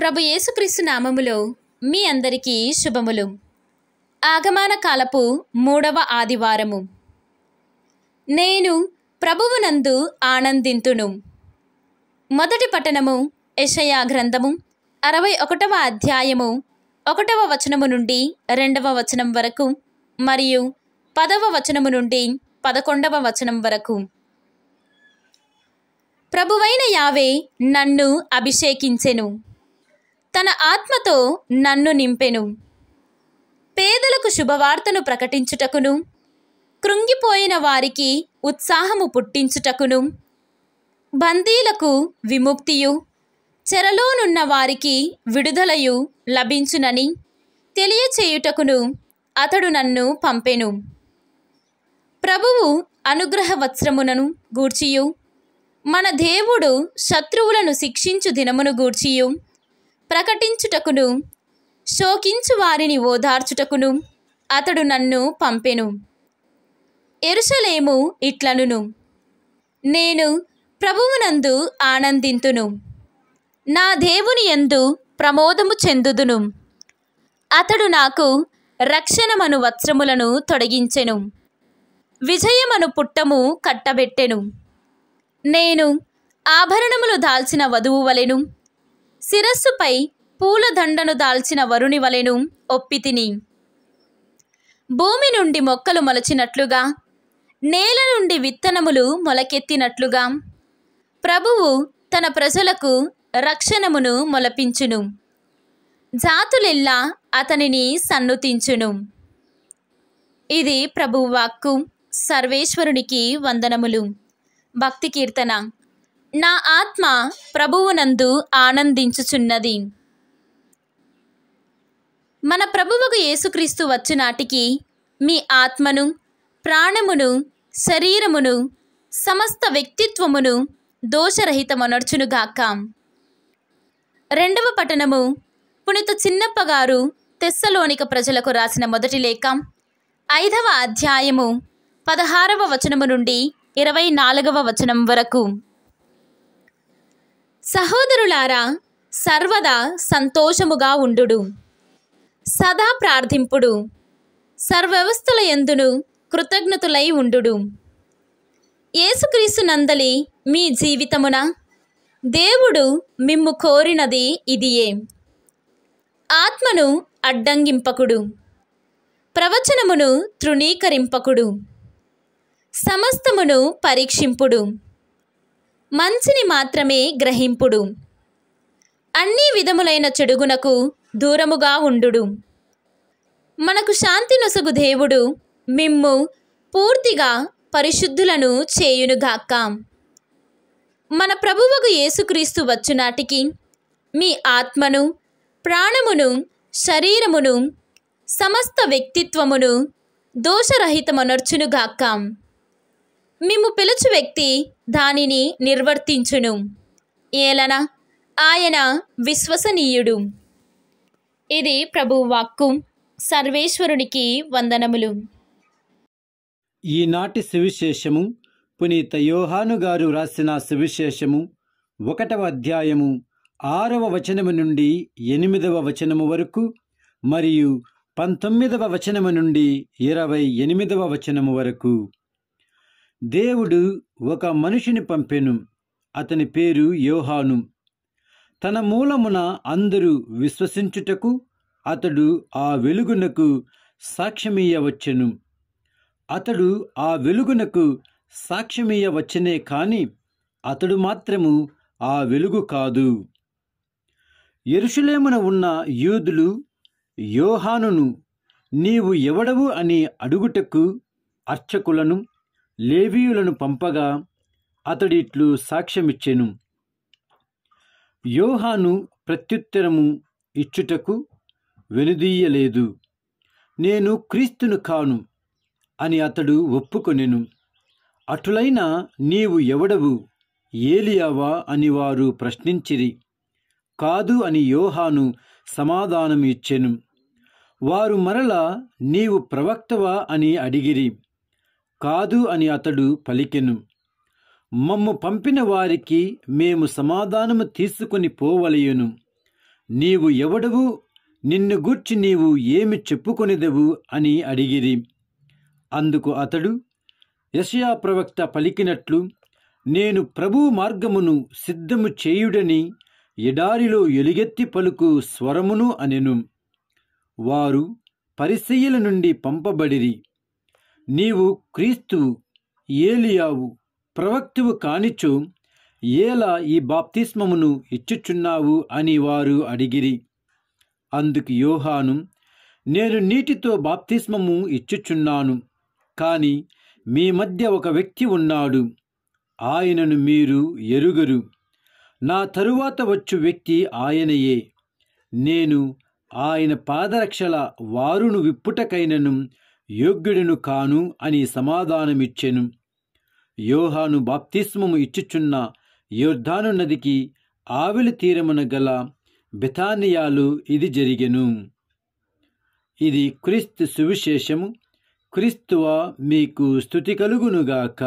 ప్రభు యేసుక్రీస్తు నామములో మీ అందరికీ శుభములు ఆగమాన కాలపు మూడవ ఆదివారము నేను ప్రభువునందు ఆనందింతును మొదటి పట్టణము యషయా గ్రంథము అరవై ఒకటవ అధ్యాయము ఒకటవ వచనము నుండి రెండవ వచనం వరకు మరియు పదవ వచనము నుండి పదకొండవ వచనం వరకు ప్రభువైన యావే నన్ను అభిషేకించెను తన ఆత్మతో నన్ను నింపెను పేదలకు శుభవార్తను ప్రకటించుటకును కృంగిపోయిన వారికి ఉత్సాహము పుట్టించుటకును బందీలకు విముక్తియు చెరలోనున్న వారికి విడుదలయు లభించునని తెలియచేయుటకును అతడు నన్ను పంపెను ప్రభువు అనుగ్రహ వత్సరమునను గూర్చియు మన దేవుడు శత్రువులను శిక్షించు దినమును గూర్చియు ప్రకటించుటకును శోకించు వారిని ఓదార్చుటకును అతడు నన్ను పంపెను ఎరుసలేము ఇట్లనును నేను ప్రభువునందు ఆనందింతును నా దేవుని ఎందు ప్రమోదము చెందుదును అతడు నాకు రక్షణమను వస్త్రములను తొడగించెను విజయమను పుట్టము కట్టబెట్టెను నేను ఆభరణములు దాల్చిన వధువు వలెను శిరస్సుపై పూలదండను దాల్చిన వరుణి వలెను ఒప్పితిని భూమి నుండి మొక్కలు మొలచినట్లుగా నేల నుండి విత్తనములు మొలకెత్తినట్లుగా ప్రభువు తన ప్రజలకు రక్షణమును మొలపించును జాతులెల్లా అతనిని సన్నుతించును ఇది ప్రభువాక్కు సర్వేశ్వరునికి వందనములు భక్తి కీర్తన నా ఆత్మ ప్రభువునందు ఆనందించుచున్నది మన ప్రభువుకు యేసుక్రీస్తు వచ్చినాటికి మీ ఆత్మను ప్రాణమును శరీరమును సమస్త వ్యక్తిత్వమును దోషరహితమనర్చునుగాక రెండవ పట్టణము పునిత చిన్నప్పగారు తెస్సలోనిక ప్రజలకు రాసిన మొదటి లేఖ ఐదవ అధ్యాయము పదహారవ వచనము నుండి ఇరవై నాలుగవ వచనం వరకు సహోదరులారా సర్వదా సంతోషముగా ఉండుడు సదా ప్రార్థింపుడు సర్వవ్యవస్థల ఎందును కృతజ్ఞతులై ఉండుడు ఏసుక్రీస్తు నందలి మీ జీవితమున దేవుడు మిమ్ము కోరినది ఇదియే ఆత్మను అడ్డంగింపకుడు ప్రవచనమును తృణీకరింపకుడు సమస్తమును పరీక్షింపుడు మంచిని మాత్రమే గ్రహింపుడు అన్ని విధములైన చెడుగునకు దూరముగా ఉండుడు మనకు శాంతి నొసగు దేవుడు మిమ్ము పూర్తిగా పరిశుద్ధులను చేయునుగాక మన ప్రభువకు యేసుక్రీస్తు వచ్చునాటికి మీ ఆత్మను ప్రాణమును శరీరమును సమస్త వ్యక్తిత్వమును దోషరహితమనర్చునుగాకాం మేము పిలుచు వ్యక్తి దానిని నిర్వర్తించును ఏలన ఆయన విశ్వసనీయుడు ఇది ప్రభు వాక్కు సర్వేశ్వరునికి వందనములు ఈనాటి సువిశేషము పునీత యోహాను గారు రాసిన సువిశేషము ఒకటవ అధ్యాయము ఆరవ వచనము నుండి ఎనిమిదవ వచనము వరకు మరియు పంతొమ్మిదవ వచనము నుండి ఇరవై ఎనిమిదవ వచనము వరకు దేవుడు ఒక మనిషిని పంపెను అతని పేరు యోహాను తన మూలమున అందరూ విశ్వసించుటకు అతడు ఆ వెలుగునకు సాక్ష్యమీయవచ్చెను అతడు ఆ వెలుగునకు సాక్ష్యమీయవచ్చనే కాని అతడు మాత్రము ఆ వెలుగు కాదు ఎరుషులేమున ఉన్న యూదులు యోహానును నీవు ఎవడవు అని అడుగుటకు అర్చకులను లేవీయులను పంపగా అతడి ఇట్లు సాక్ష్యమిచ్చెను యోహాను ప్రత్యుత్తరము ఇచ్చుటకు వెనుదీయలేదు నేను క్రీస్తును కాను అని అతడు ఒప్పుకొనెను అటులైన నీవు ఎవడవు ఏలియావా అని వారు ప్రశ్నించిరి కాదు అని యోహాను సమాధానం ఇచ్చెను వారు మరల నీవు ప్రవక్తవా అని అడిగిరి కాదు అని అతడు పలికెను మమ్ము పంపిన వారికి మేము సమాధానము తీసుకుని పోవలయును నీవు ఎవడవు నిన్ను గూర్చి నీవు ఏమి చెప్పుకొనిదవు అని అడిగిరి అందుకు అతడు యశయా ప్రవక్త పలికినట్లు నేను ప్రభు మార్గమును సిద్ధము చేయుడని ఎడారిలో ఎలుగెత్తి పలుకు స్వరమును అనెను వారు పరిశీల నుండి పంపబడిరి నీవు క్రీస్తువు ఏలియావు ప్రవక్తువు కానిచో ఏలా ఈ బాప్తిస్మమును ఇచ్చుచున్నావు అని వారు అడిగిరి అందుకు యోహాను నేను నీటితో బాప్తిస్మము ఇచ్చుచున్నాను కాని మీ మధ్య ఒక వ్యక్తి ఉన్నాడు ఆయనను మీరు ఎరుగరు నా తరువాత వచ్చు వ్యక్తి ఆయనయే నేను ఆయన పాదరక్షల వారును విప్పుటకైనను యోగ్యుడును కాను అని సమాధానమిచ్చెను యోహాను బాప్తిస్మము ఇచ్చుచున్న యోర్ధాను నదికి ఆవిలి తీరమున గల బెథానియాలు ఇది జరిగెను ఇది క్రీస్తు సువిశేషము క్రీస్తువా మీకు స్థుతి కలుగునుగాక